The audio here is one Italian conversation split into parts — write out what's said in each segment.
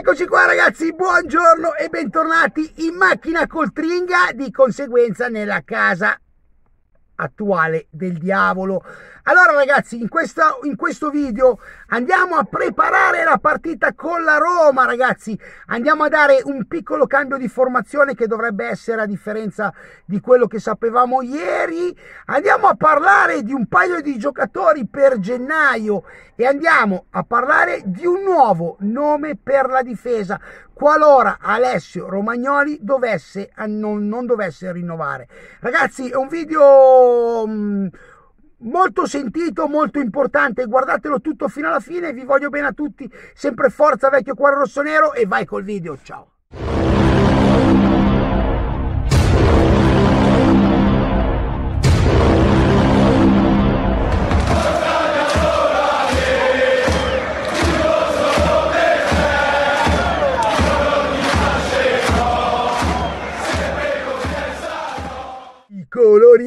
Eccoci qua ragazzi, buongiorno e bentornati in macchina col Tringa, di conseguenza nella casa attuale del diavolo. Allora ragazzi, in, questa, in, questo video andiamo a preparare la partita con la Roma, ragazzi. Andiamo a dare un piccolo cambio di formazione che dovrebbe essere a differenza di quello che sapevamo ieri. Andiamo a parlare di un paio di giocatori per gennaio e andiamo a parlare di un nuovo nome per la difesa qualora Alessio Romagnoli dovesse, non, non dovesse rinnovare. Ragazzi, è un video... Mh, mm, molto sentito, molto importante. Guardatelo tutto fino alla fine. Vi voglio bene a tutti. Sempre forza, vecchio cuore rosso nero. E vai col video. Ciao.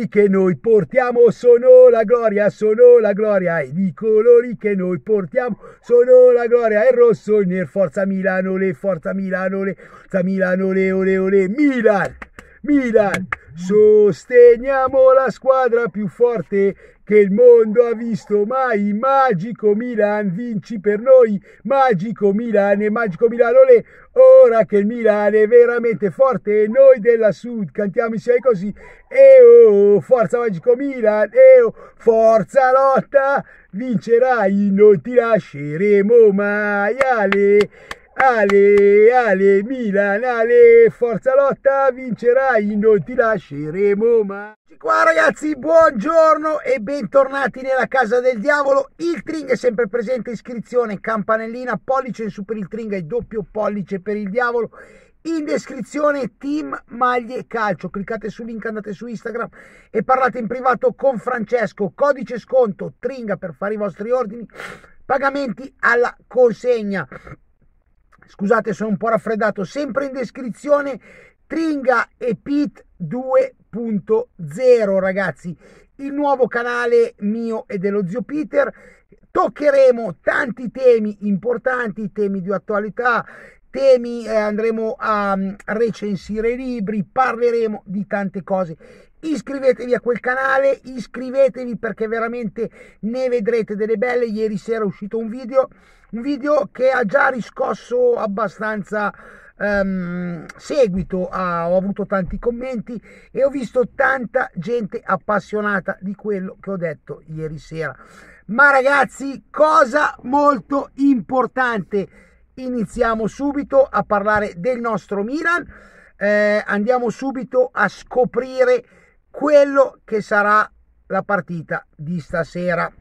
che noi portiamo sono la gloria, sono la gloria. E i colori che noi portiamo sono la gloria. Il rosso, il nero, forza Milano, le forza Milano, le forza Milano, le ole ole Milan! Milan. Sosteniamo la squadra più forte che il mondo ha visto mai. Magico Milan, vinci per noi. Magico Milan e Magico Milan, olè. Ora che il Milan è veramente forte, noi della Sud cantiamo insieme così. Eo, forza Magico Milan, eo, forza lotta. Vincerai, non ti lasceremo mai. Ale. Ale, Ale, Milan, Ale, forza lotta, vincerai, non ti lasceremo mai. Qua ragazzi, buongiorno e bentornati nella casa del diavolo. Il tring è sempre presente, iscrizione, campanellina, pollice in su per il tring e doppio pollice per il diavolo. In descrizione team maglie calcio, cliccate sul link, andate su Instagram e parlate in privato con Francesco. Codice sconto, tringa per fare i vostri ordini, pagamenti alla consegna scusate sono un po' raffreddato, sempre in descrizione Tringa e Pit 2.0 ragazzi, il nuovo canale mio e dello zio Peter. Toccheremo tanti temi importanti, temi di attualità, temi, eh, andremo a um, recensire libri, parleremo di tante cose. Iscrivetevi a quel canale, iscrivetevi perché veramente ne vedrete delle belle. Ieri sera è uscito un video, un video che ha già riscosso abbastanza um, seguito, ah, ho avuto tanti commenti e ho visto tanta gente appassionata di quello che ho detto ieri sera. Ma ragazzi, cosa molto importante iniziamo subito a parlare del nostro Milan, eh, andiamo subito a scoprire quello che sarà la partita di stasera.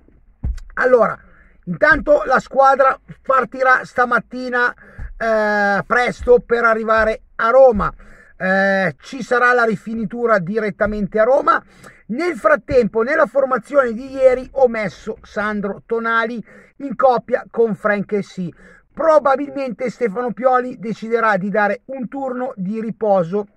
Allora, intanto la squadra partirà stamattina eh, presto per arrivare a Roma. Eh, ci sarà la rifinitura direttamente a Roma. Nel frattempo, nella formazione di ieri ho messo Sandro Tonali in coppia con Frank Essi probabilmente Stefano Pioli deciderà di dare un turno di riposo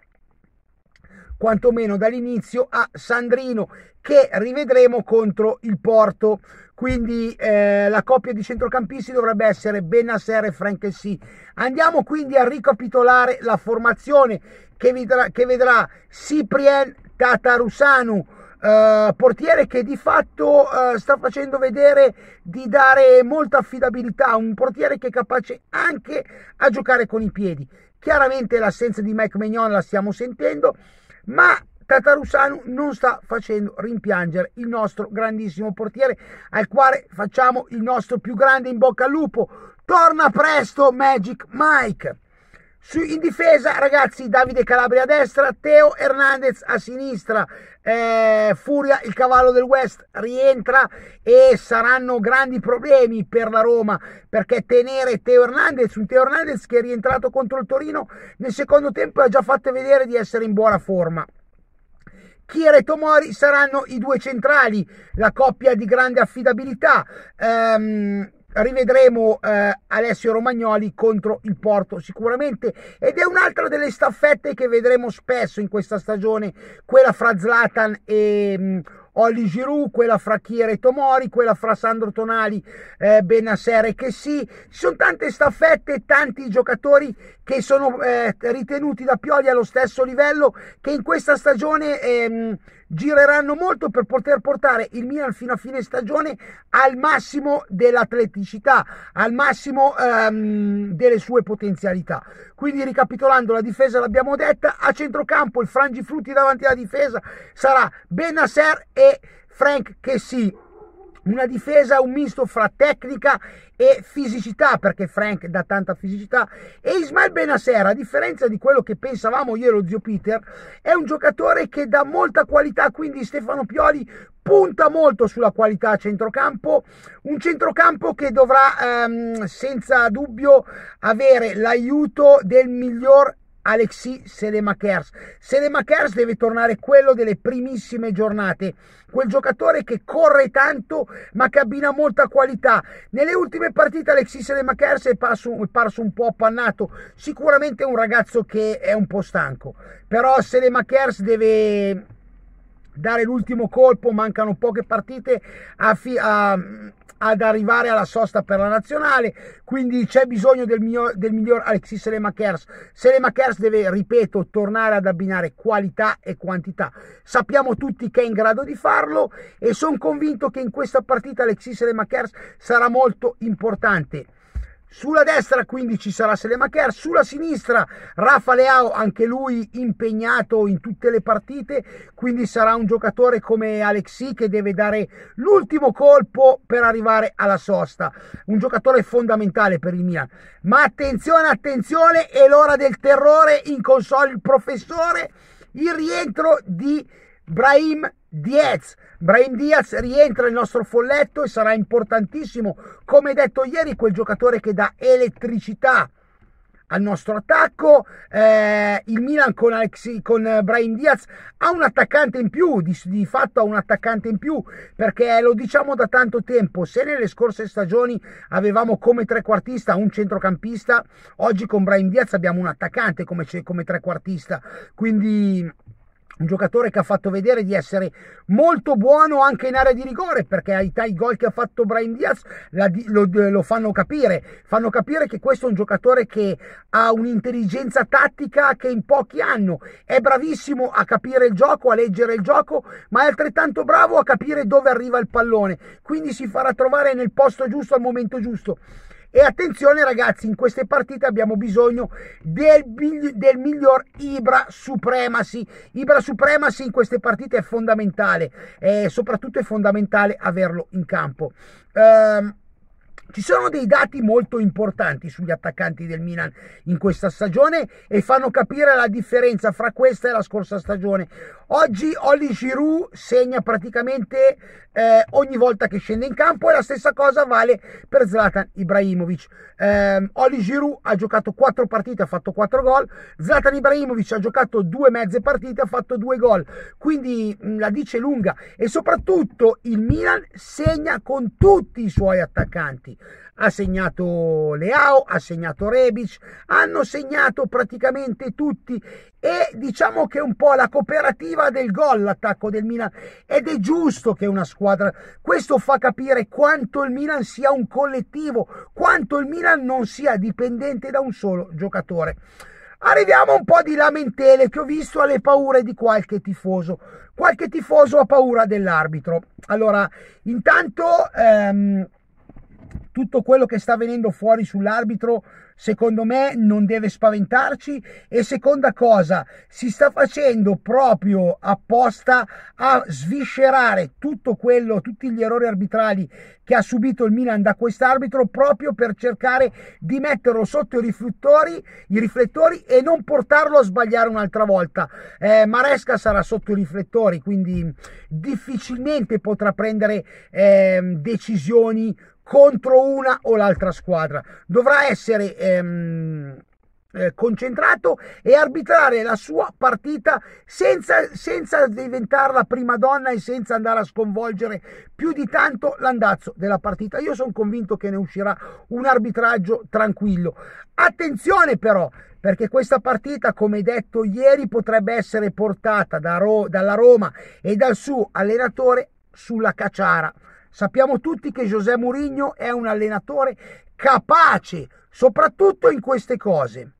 quantomeno dall'inizio a Sandrino che rivedremo contro il Porto quindi eh, la coppia di centrocampisti dovrebbe essere Benasser e Franchesi andiamo quindi a ricapitolare la formazione che, vedrà, che vedrà Ciprien Tatarusanu eh, portiere che di fatto eh, sta facendo vedere di dare molta affidabilità, un portiere che è capace anche a giocare con i piedi. Chiaramente l'assenza di Mike Mignon la stiamo sentendo, ma Tatarusanu non sta facendo rimpiangere il nostro grandissimo portiere al quale facciamo il nostro più grande in bocca al lupo. Torna presto Magic Mike! in difesa, ragazzi, Davide Calabria a destra, Teo Hernandez a sinistra, eh, Furia, il cavallo del West, rientra e saranno grandi problemi per la Roma perché tenere Teo Hernandez, un Teo Hernandez che è rientrato contro il Torino nel secondo tempo e ha già fatto vedere di essere in buona forma. Chiere e Tomori saranno i due centrali, la coppia di grande affidabilità. Ehm, rivedremo eh, Alessio Romagnoli contro il Porto sicuramente ed è un'altra delle staffette che vedremo spesso in questa stagione, quella fra Zlatan e... Mh, mm, Olli Giroud, quella fra Chiere e Tomori, quella fra Sandro Tonali, eh, Benassere che sì Ci sono tante staffette, tanti giocatori che sono eh, ritenuti da Pioli allo stesso livello, che in questa stagione ehm, gireranno molto per poter portare il Milan fino a fine stagione al massimo dell'atleticità, al massimo ehm, delle sue potenzialità. Quindi ricapitolando, la difesa l'abbiamo detta, a centrocampo il frangifrutti davanti alla difesa sarà Benasser e Frank Kessie una difesa, un misto fra tecnica e fisicità, perché Frank dà tanta fisicità, e Ismail Benasser, a differenza di quello che pensavamo io e lo zio Peter, è un giocatore che dà molta qualità, quindi Stefano Pioli punta molto sulla qualità a centrocampo, un centrocampo che dovrà ehm, senza dubbio avere l'aiuto del miglior Alexis Selemakers. Selemakers deve tornare quello delle primissime giornate, quel giocatore che corre tanto ma che abbina molta qualità. Nelle ultime partite Alexis Selemakers è parso, è parso un po' appannato, sicuramente un ragazzo che è un po' stanco, però Selemakers deve dare l'ultimo colpo, mancano poche partite a a, ad arrivare alla sosta per la nazionale, quindi c'è bisogno del, mio, del miglior Alexis Selemakers. Selemakers deve, ripeto, tornare ad abbinare qualità e quantità. Sappiamo tutti che è in grado di farlo e sono convinto che in questa partita Alexis Selemakers sarà molto importante. Sulla destra quindi ci sarà Selemacher, sulla sinistra Rafa Leao, anche lui impegnato in tutte le partite, quindi sarà un giocatore come Alexi che deve dare l'ultimo colpo per arrivare alla sosta, un giocatore fondamentale per il Milan. Ma attenzione, attenzione, è l'ora del terrore in console il professore, il rientro di Brahim Diez. Brian Diaz rientra nel nostro folletto e sarà importantissimo, come detto ieri, quel giocatore che dà elettricità al nostro attacco. Eh, il Milan con, Alexi, con Brian Diaz ha un attaccante in più, di, di, fatto ha un attaccante in più, perché lo diciamo da tanto tempo, se nelle scorse stagioni avevamo come trequartista un centrocampista, oggi con Brian Diaz abbiamo un attaccante come, come trequartista, quindi un giocatore che ha fatto vedere di essere molto buono anche in area di rigore perché ai tai gol che ha fatto Brian Diaz la, lo, lo, fanno capire fanno capire che questo è un giocatore che ha un'intelligenza tattica che in pochi hanno è bravissimo a capire il gioco a leggere il gioco ma è altrettanto bravo a capire dove arriva il pallone quindi si farà trovare nel posto giusto al momento giusto e attenzione ragazzi, in queste partite abbiamo bisogno del, del miglior Ibra Supremacy. Ibra Supremacy in queste partite è fondamentale, eh, soprattutto è fondamentale averlo in campo. Um, ci sono dei dati molto importanti sugli attaccanti del Milan in questa stagione e fanno capire la differenza fra questa e la scorsa stagione. Oggi Olli Giroud segna praticamente eh, ogni volta che scende in campo e la stessa cosa vale per Zlatan Ibrahimovic. Eh, Oli Giroud ha giocato 4 partite, ha fatto 4 gol. Zlatan Ibrahimovic ha giocato 2 mezze partite, ha fatto 2 gol. Quindi mh, mm, la dice lunga e soprattutto il Milan segna con tutti i suoi attaccanti ha segnato Leao, ha segnato Rebic, hanno segnato praticamente tutti e diciamo che è un po' la cooperativa del gol l'attacco del Milan ed è giusto che una squadra, questo fa capire quanto il Milan sia un collettivo, quanto il Milan non sia dipendente da un solo giocatore. Arriviamo un po' di lamentele che ho visto alle paure di qualche tifoso. Qualche tifoso ha paura dell'arbitro. Allora, intanto ehm, tutto quello che sta venendo fuori sull'arbitro, secondo me, non deve spaventarci. E seconda cosa, si sta facendo proprio apposta a sviscerare tutto quello, tutti gli errori arbitrali che ha subito il Milan da quest'arbitro, proprio per cercare di metterlo sotto i riflettori, i riflettori e non portarlo a sbagliare un'altra volta. Eh, Maresca sarà sotto i riflettori, quindi difficilmente potrà prendere eh, decisioni contro una o l'altra squadra. Dovrà essere ehm, eh, concentrato e arbitrare la sua partita senza, senza diventare la prima donna e senza andare a sconvolgere più di tanto l'andazzo della partita. Io sono convinto che ne uscirà un arbitraggio tranquillo. Attenzione però, perché questa partita, come detto ieri, potrebbe essere portata da Ro- dalla Roma e dal suo allenatore sulla cacciara. Sappiamo tutti che José Mourinho è un allenatore capace, soprattutto in queste cose.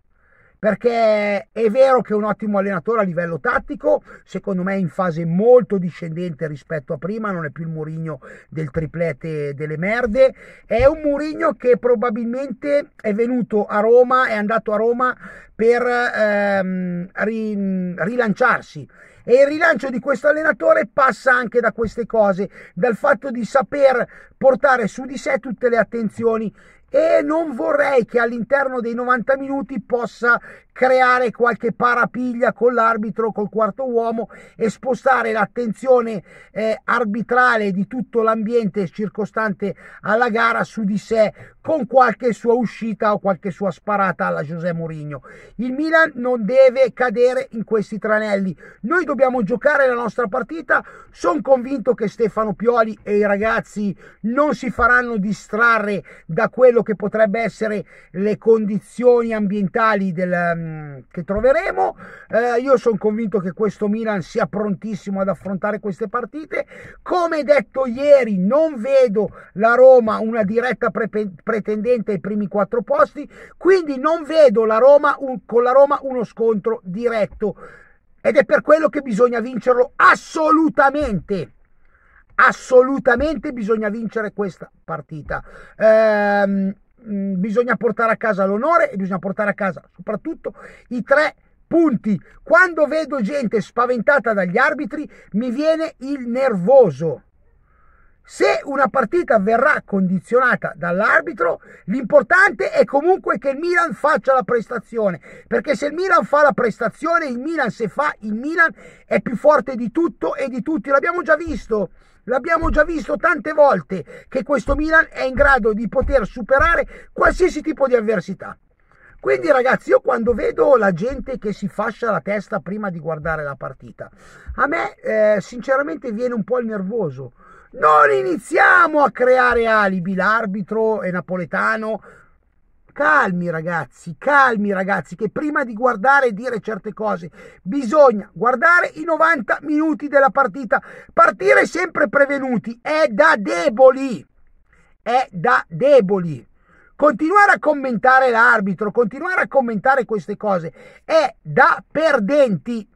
Perché è vero che è un ottimo allenatore a livello tattico, secondo me in fase molto discendente rispetto a prima, non è più il Murigno del triplete delle merde, è un Murigno che probabilmente è venuto a Roma, è andato a Roma per ehm, rilanciarsi e il rilancio di questo allenatore passa anche da queste cose, dal fatto di saper portare su di sé tutte le attenzioni e non vorrei che all'interno dei 90 minuti possa creare qualche parapiglia con l'arbitro, col quarto uomo e spostare l'attenzione eh, arbitrale di tutto l'ambiente circostante alla gara su di sé con qualche sua uscita o qualche sua sparata alla José Mourinho. Il Milan non deve cadere in questi tranelli. Noi dobbiamo giocare la nostra partita. Sono convinto che Stefano Pioli e i ragazzi non si faranno distrarre da quello che potrebbe essere le condizioni ambientali del, mm, che troveremo. Eh, io sono convinto che questo Milan sia prontissimo ad affrontare queste partite. Come detto ieri, non vedo la Roma una diretta pre- pretendente ai primi quattro posti, quindi non vedo la Roma un, con la Roma uno scontro diretto. Ed è per quello che bisogna vincerlo assolutamente assolutamente bisogna vincere questa partita. Eh, bisogna portare a casa l'onore e bisogna portare a casa soprattutto i tre punti. Quando vedo gente spaventata dagli arbitri mi viene il nervoso. Se una partita verrà condizionata dall'arbitro, l'importante è comunque che il Milan faccia la prestazione, perché se il Milan fa la prestazione, il Milan se fa il Milan è più forte di tutto e di tutti, l'abbiamo già visto. L'abbiamo già visto tante volte che questo Milan è in grado di poter superare qualsiasi tipo di avversità. Quindi ragazzi, io quando vedo la gente che si fascia la testa prima di guardare la partita, a me eh, sinceramente viene un po' il nervoso. Non iniziamo a creare alibi, l'arbitro è napoletano, Calmi ragazzi, calmi ragazzi, che prima di guardare e dire certe cose bisogna guardare i 90 minuti della partita. Partire sempre prevenuti è da deboli, è da deboli. Continuare a commentare l'arbitro, continuare a commentare queste cose è da perdenti.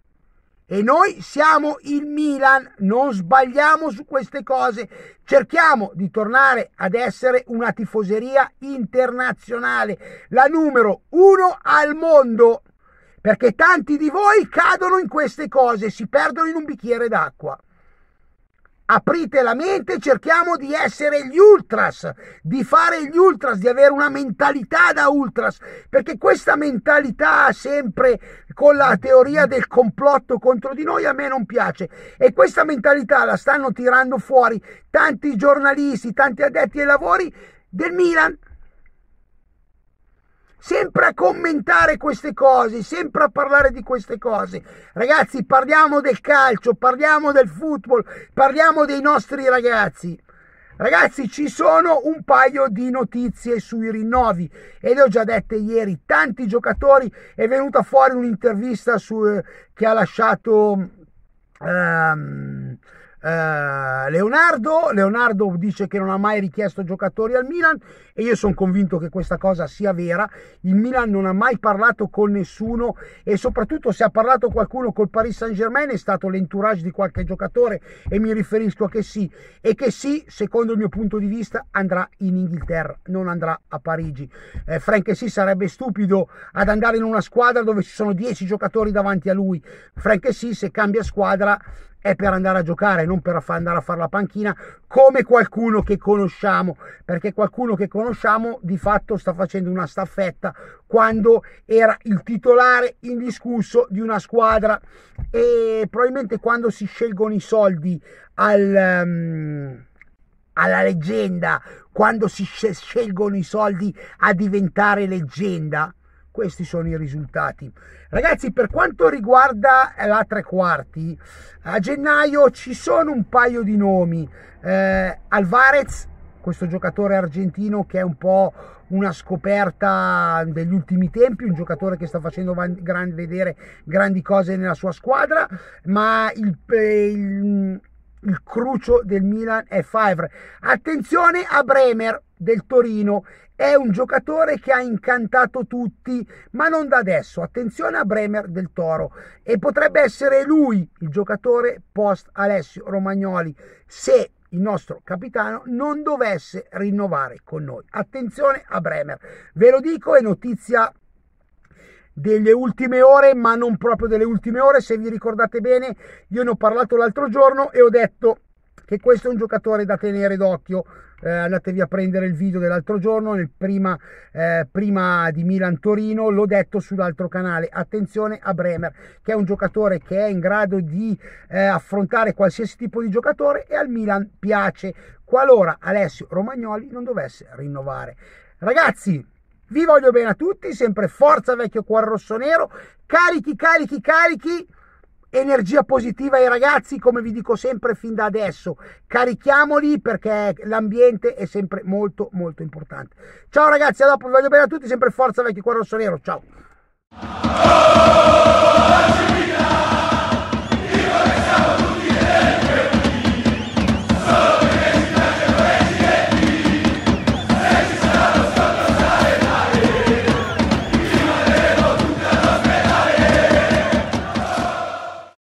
E noi siamo il Milan, non sbagliamo su queste cose. Cerchiamo di tornare ad essere una tifoseria internazionale, la numero uno al mondo, perché tanti di voi cadono in queste cose, si perdono in un bicchiere d'acqua aprite la mente cerchiamo di essere gli ultras, di fare gli ultras, di avere una mentalità da ultras, perché questa mentalità sempre con la teoria del complotto contro di noi a me non piace e questa mentalità la stanno tirando fuori tanti giornalisti, tanti addetti ai lavori del Milan sempre a commentare queste cose, sempre a parlare di queste cose. Ragazzi, parliamo del calcio, parliamo del football, parliamo dei nostri ragazzi. Ragazzi, ci sono un paio di notizie sui rinnovi e le ho già dette ieri. Tanti giocatori è venuta fuori un'intervista su, eh, che ha lasciato. Um, eh, Leonardo. Leonardo dice che non ha mai richiesto giocatori al Milan e io sono convinto che questa cosa sia vera. Il Milan non ha mai parlato con nessuno e soprattutto se ha parlato qualcuno col Paris Saint Germain è stato l'entourage di qualche giocatore e mi riferisco a che sì e che sì, secondo il mio punto di vista, andrà in Inghilterra, non andrà a Parigi. Eh, Frank sì sarebbe stupido ad andare in una squadra dove ci sono 10 giocatori davanti a lui. Frank sì, se cambia squadra è per andare a giocare, non per andare a fare la panchina, come qualcuno che conosciamo, perché qualcuno che conosciamo di fatto sta facendo una staffetta quando era il titolare indiscusso di una squadra e probabilmente quando si scelgono i soldi al... Um, alla leggenda, quando si scelgono i soldi a diventare leggenda, questi sono i risultati. Ragazzi, per quanto riguarda eh, la tre quarti, a gennaio ci sono un paio di nomi. Eh, Alvarez, questo giocatore argentino che è un po' una scoperta degli ultimi tempi, un giocatore che sta facendo gran, vedere grandi cose nella sua squadra, ma il, il, il crucio del Milan è Favre. Attenzione a Bremer, del Torino. È un giocatore che ha incantato tutti, ma non da adesso. Attenzione a Bremer del Toro. E potrebbe essere lui il giocatore post Alessio Romagnoli se il nostro capitano non dovesse rinnovare con noi. Attenzione a Bremer. Ve lo dico, è notizia delle ultime ore, ma non proprio delle ultime ore. Se vi ricordate bene, io ne ho parlato l'altro giorno e ho detto che questo è un giocatore da tenere d'occhio. Eh, andatevi a prendere il video dell'altro giorno, nel prima, eh, prima di Milan-Torino, l'ho detto sull'altro canale. Attenzione a Bremer, che è un giocatore che è in grado di eh, affrontare qualsiasi tipo di giocatore e al Milan piace, qualora Alessio Romagnoli non dovesse rinnovare. Ragazzi, vi voglio bene a tutti, sempre forza vecchio cuore rosso nero, carichi, carichi, carichi energia positiva ai ragazzi, come vi dico sempre fin da adesso. Carichiamoli perché l'ambiente è sempre molto molto importante. Ciao ragazzi, a dopo, vi voglio bene a tutti, sempre forza vecchio cuore rosso nero. Ciao.